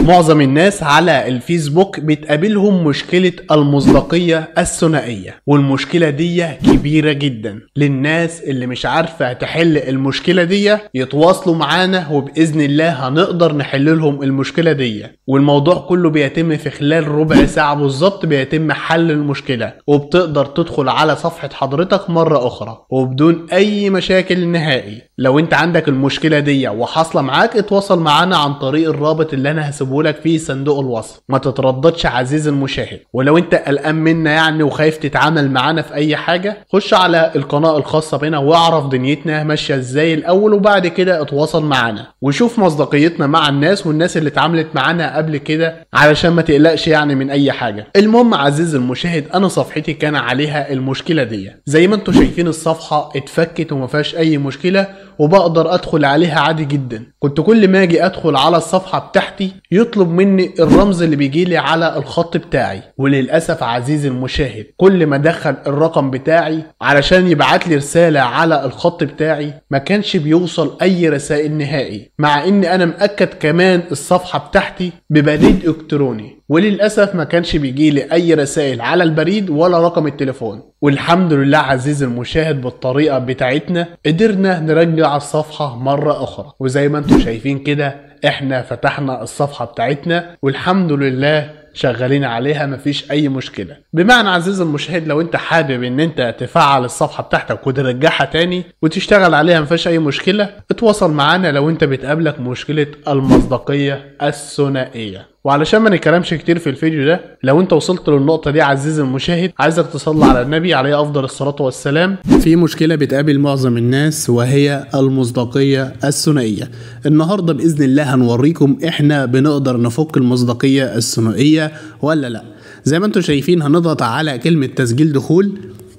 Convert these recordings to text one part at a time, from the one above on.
معظم الناس على الفيسبوك بتقابلهم مشكلة المصداقية الثنائية والمشكلة دي كبيرة جدا للناس اللي مش عارفة تحل المشكلة دي يتواصلوا معانا وبإذن الله هنقدر نحل لهم المشكلة دي والموضوع كله بيتم في خلال ربع ساعة بالظبط بيتم حل المشكلة وبتقدر تدخل على صفحة حضرتك مرة أخرى وبدون أي مشاكل نهائي لو انت عندك المشكلة دي وحاصلة معاك اتواصل معانا عن طريق الرابط اللي انا هسيبه لك في صندوق الوصف ما تترددش عزيزي المشاهد ولو انت قلقان منا يعني وخايف تتعامل معانا في اي حاجه خش على القناه الخاصه بنا واعرف دنيتنا ماشيه ازاي الاول وبعد كده اتواصل معانا وشوف مصداقيتنا مع الناس والناس اللي اتعاملت معانا قبل كده علشان ما تقلقش يعني من اي حاجه المهم عزيزي المشاهد انا صفحتي كان عليها المشكله دي زي ما انتم شايفين الصفحه اتفكت وما فيهاش اي مشكله وبقدر ادخل عليها عادي جدا كنت كل ما اجي ادخل على الصفحه بتاعتي يطلب مني الرمز اللي بيجي لي على الخط بتاعي وللاسف عزيزي المشاهد كل ما ادخل الرقم بتاعي علشان يبعت لي رساله على الخط بتاعي ما كانش بيوصل اي رسائل نهائي مع ان انا مأكد كمان الصفحه بتاعتي ببريد الكتروني وللاسف ما كانش بيجي لي اي رسائل على البريد ولا رقم التليفون والحمد لله عزيزي المشاهد بالطريقه بتاعتنا قدرنا نرجع على الصفحة مرة أخرى وزي ما انتم شايفين كده احنا فتحنا الصفحة بتاعتنا والحمد لله شغالين عليها مفيش اي مشكله بمعنى عزيز المشاهد لو انت حابب ان انت تفعل الصفحه بتاعتك وترجعها تاني وتشتغل عليها مفيش اي مشكله اتواصل معانا لو انت بتقابلك مشكله المصداقيه الثنائيه وعلشان ما نتكلمش كتير في الفيديو ده لو انت وصلت للنقطه دي عزيزي المشاهد عايزك تصلي على النبي عليه افضل الصلاه والسلام في مشكله بتقابل معظم الناس وهي المصداقيه الثنائيه النهارده باذن الله هنوريكم احنا بنقدر نفك المصداقيه الثنائيه ولا لا زي ما انتم شايفين هنضغط على كلمه تسجيل دخول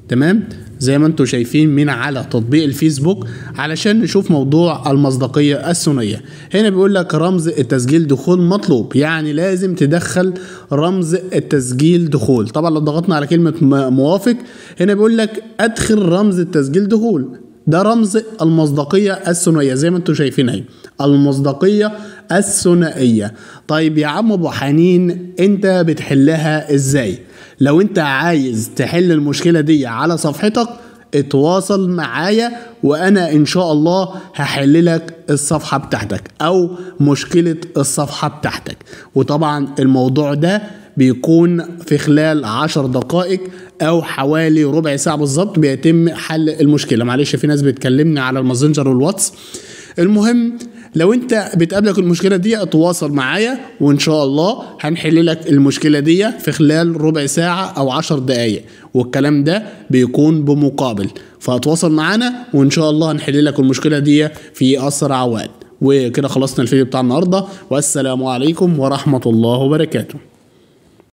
تمام زي ما انتم شايفين من على تطبيق الفيسبوك علشان نشوف موضوع المصداقية الثنائية هنا بيقول لك رمز التسجيل دخول مطلوب يعني لازم تدخل رمز التسجيل دخول طبعا لو ضغطنا على كلمة موافق هنا بيقول لك ادخل رمز التسجيل دخول ده رمز المصداقية الثنائية زي ما انتم شايفين اهي المصداقية الثنائية طيب يا عم ابو حنين انت بتحلها ازاي لو انت عايز تحل المشكلة دي على صفحتك اتواصل معايا وانا ان شاء الله هحل لك الصفحة بتاعتك او مشكلة الصفحة بتاعتك وطبعا الموضوع ده بيكون في خلال عشر دقائق او حوالي ربع ساعة بالظبط بيتم حل المشكلة معلش في ناس بتكلمني على الماسنجر والواتس المهم لو انت بتقابلك المشكله دي اتواصل معايا وان شاء الله هنحل لك المشكله دي في خلال ربع ساعه او عشر دقائق والكلام ده بيكون بمقابل فاتواصل معانا وان شاء الله هنحل لك المشكله دي في اسرع وقت وكده خلصنا الفيديو بتاع النهارده والسلام عليكم ورحمه الله وبركاته